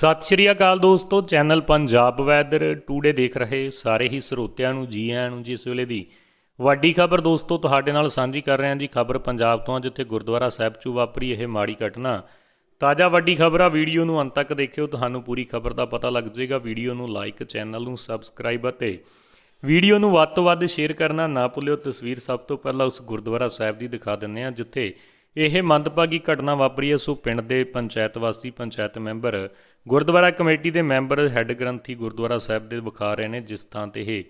ਸਤਿ ਸ਼੍ਰੀ ਅਕਾਲ ਦੋਸਤੋ channel Punjab weather today ਦੇਖ ਰਹੇ ਸਾਰੇ ਹੀ ਸਰੋਤਿਆਂ ਨੂੰ ਜੀ ਆਇਆਂ ਨੂੰ ਜਿਸ ਵੇਲੇ ਦੀ ਵੱਡੀ ਖਬਰ ਦੋਸਤੋ ਤੁਹਾਡੇ ਨਾਲ ਸਾਂਝੀ ਕਰ ਰਹੇ ਹਾਂ ਜੀ ਖਬਰ ਪੰਜਾਬ ਤੋਂ ਜਿੱਥੇ ਗੁਰਦੁਆਰਾ ਸਾਹਿਬ ਚੋਂ ਵਾਪਰੀ ਇਹ ਮਾੜੀ ਘਟਨਾ ਤਾਜ਼ਾ ਵੱਡੀ ਖਬਰ ਆ ਵੀਡੀਓ ਨੂੰ ਅੰਤ ਤੱਕ ਦੇਖਿਓ ਤੁਹਾਨੂੰ ਪੂਰੀ ਖਬਰ ਦਾ ਪਤਾ ਲੱਗ ਜਾਏਗਾ ਵੀਡੀਓ ਨੂੰ ਲਾਈਕ ਚੈਨਲ ਨੂੰ ਸਬਸਕ੍ਰਾਈਬ ਅਤੇ ਵੀਡੀਓ ਨੂੰ ਵੱਧ ਤੋਂ ਵੱਧ ਸ਼ੇਅਰ ਕਰਨਾ ਨਾ ਭੁੱਲਿਓ ਤਸਵੀਰ ਸਭ ਤੋਂ ਪਹਿਲਾਂ ਉਸ ਗੁਰਦੁਆਰਾ ਸਾਹਿਬ ਦੀ ਦਿਖਾ ਦਿੰਨੇ ਆ ਜਿੱਥੇ ਇਹ ਮੰਦਭਾਗੀ ਘਟਨਾ ਵਾਪਰੀ ਐ ਸੋ ਪਿੰਡ ਦੇ ਪੰਚਾਇਤ ਵਾਸੀ ਪੰਚਾਇਤ ਮੈਂਬਰ ਗੁਰਦੁਆਰਾ ਕਮੇਟੀ ਦੇ ਮੈਂਬਰ ਹੈੱਡ ਗ੍ਰੰਥੀ ਗੁਰਦੁਆਰਾ ਸਾਹਿਬ ਦੇ ਵਿਖਾ ਰਹੇ ਨੇ ਜਿਸ ਥਾਂ ਤੇ ਇਹ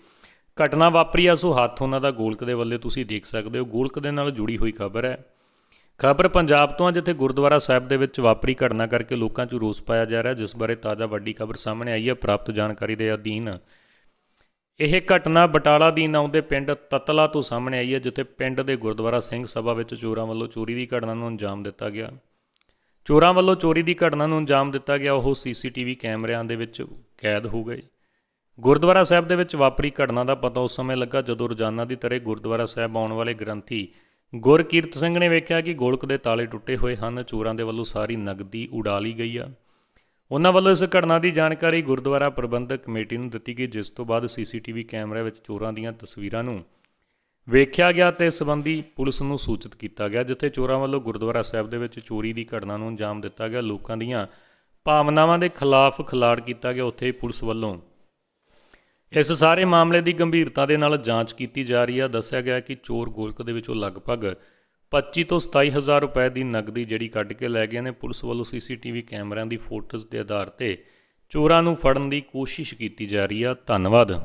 ਘਟਨਾ ਵਾਪਰੀ ਐ ਸੋ ਹੱਥ ਉਹਨਾਂ ਦਾ ਗੋਲਕ ਦੇ ਵੱਲੇ ਤੁਸੀਂ ਦੇਖ ਸਕਦੇ ਹੋ ਗੋਲਕ ਦੇ ਨਾਲ ਜੁੜੀ ਹੋਈ ਖਬਰ ਹੈ ਖਬਰ ਪੰਜਾਬ ਤੋਂ ਆ ਜਿੱਥੇ ਗੁਰਦੁਆਰਾ ਸਾਹਿਬ ਦੇ ਵਿੱਚ ਵਾਪਰੀ ਘਟਨਾ ਕਰਕੇ ਲੋਕਾਂ 'ਚ ਰੋਸ ਪਾਇਆ ਜਾ ਰਿਹਾ ਜਿਸ ਬਾਰੇ ਤਾਜ਼ਾ ਵੱਡੀ ਖਬਰ ਸਾਹਮਣੇ ਆਈ ਹੈ ਪ੍ਰਾਪਤ ਜਾਣਕਾਰੀ ਦੇ ਅਧੀਨ ਇਹ ਘਟਨਾ ਬਟਾਲਾ ਦੀ ਦੇ ਪਿੰਡ ਤਤਲਾ ਤੋਂ ਸਾਹਮਣੇ ਆਈ ਹੈ ਜਿੱਥੇ ਪਿੰਡ ਦੇ ਗੁਰਦੁਆਰਾ ਸਿੰਘ ਸਭਾ ਵਿੱਚ ਚੋਰਾਂ ਵੱਲੋਂ ਚੋਰੀ ਦੀ ਘਟਨਾ ਨੂੰ ਅੰਜਾਮ ਦਿੱਤਾ ਗਿਆ ਚੋਰਾਂ ਵੱਲੋਂ ਚੋਰੀ ਦੀ ਘਟਨਾ ਨੂੰ ਅੰਜਾਮ ਦਿੱਤਾ ਗਿਆ ਉਹ ਸੀਸੀਟੀਵੀ ਕੈਮਰਿਆਂ ਦੇ ਵਿੱਚ ਕੈਦ ਹੋ ਗਏ ਗੁਰਦੁਆਰਾ ਸਾਹਿਬ ਦੇ ਵਿੱਚ ਵਾਪਰੀ ਘਟਨਾ ਦਾ ਪਤਾ ਉਸ ਸਮੇਂ ਲੱਗਾ ਜਦੋਂ ਰੋਜ਼ਾਨਾ ਦੀ ਤਰ੍ਹਾਂ ਗੁਰਦੁਆਰਾ ਸਾਹਿਬ ਆਉਣ ਵਾਲੇ ਗ੍ਰੰਥੀ ਗੁਰਕੀਰਤ ਸਿੰਘ ਨੇ ਵੇਖਿਆ ਕਿ ਗੋਲਕ ਦੇ ਤਾਲੇ ਟੁੱਟੇ ਹੋਏ ਹਨ ਚੋਰਾਂ ਦੇ ਵੱਲੋਂ ਸਾਰੀ ਨਗਦੀ ਉਡਾ ਲਈ ਗਈ ਆ ਉਹਨਾਂ ਵੱਲੋਂ ਇਸ ਘਟਨਾ ਦੀ ਜਾਣਕਾਰੀ ਗੁਰਦੁਆਰਾ ਪ੍ਰਬੰਧਕ ਕਮੇਟੀ ਨੂੰ ਦਿੱਤੀ ਗਈ ਜਿਸ ਤੋਂ ਬਾਅਦ ਸੀਸੀਟੀਵੀ ਕੈਮਰੇ ਵਿੱਚ ਚੋਰਾਂ ਦੀਆਂ ਤਸਵੀਰਾਂ ਨੂੰ ਵੇਖਿਆ ਗਿਆ ਤੇ ਇਸ ਸੰਬੰਧੀ ਪੁਲਿਸ ਨੂੰ ਸੂਚਿਤ ਕੀਤਾ ਗਿਆ ਜਿੱਥੇ ਚੋਰਾਂ ਵੱਲੋਂ ਗੁਰਦੁਆਰਾ ਸਾਹਿਬ ਦੇ ਵਿੱਚ ਚੋਰੀ ਦੀ ਘਟਨਾ ਨੂੰ ਅੰਜਾਮ ਦਿੱਤਾ ਗਿਆ ਲੋਕਾਂ ਦੀਆਂ ਭਾਵਨਾਵਾਂ ਦੇ ਖਿਲਾਫ ਖਿਲਾੜ ਕੀਤਾ ਗਿਆ ਉੱਥੇ ਪੁਲਿਸ ਵੱਲੋਂ ਇਸ ਸਾਰੇ ਮਾਮਲੇ ਦੀ ਗੰਭੀਰਤਾ ਦੇ ਨਾਲ ਜਾਂਚ ਕੀਤੀ ਜਾ ਰਹੀ ਹੈ ਦੱਸਿਆ ਗਿਆ ਕਿ ਚੋਰ ਗੋਲਕ ਦੇ ਵਿੱਚੋਂ ਲਗਭਗ 25 ਤੋਂ 27000 ਰੁਪਏ ਦੀ ਨਗਦੀ ਜਿਹੜੀ ਕੱਢ ਕੇ ਲੈ ਗਏ ਨੇ ਪੁਲਿਸ ਵੱਲੋਂ ਸੀਸੀਟੀਵੀ ਕੈਮਰਿਆਂ ਦੀ ਫੋਟੋਜ਼ ਦੇ ਆਧਾਰ ਤੇ ਚੋਰਾਂ ਨੂੰ ਫੜਨ ਦੀ ਕੋਸ਼ਿਸ਼ ਕੀਤੀ ਜਾ ਰਹੀ ਆ ਧੰਨਵਾਦ